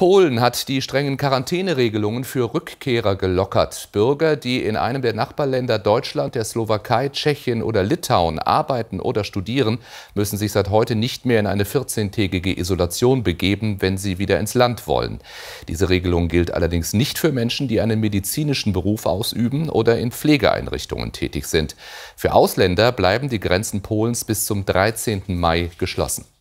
Polen hat die strengen Quarantäneregelungen für Rückkehrer gelockert. Bürger, die in einem der Nachbarländer Deutschland, der Slowakei, Tschechien oder Litauen arbeiten oder studieren, müssen sich seit heute nicht mehr in eine 14-tägige Isolation begeben, wenn sie wieder ins Land wollen. Diese Regelung gilt allerdings nicht für Menschen, die einen medizinischen Beruf ausüben oder in Pflegeeinrichtungen tätig sind. Für Ausländer bleiben die Grenzen Polens bis zum 13. Mai geschlossen.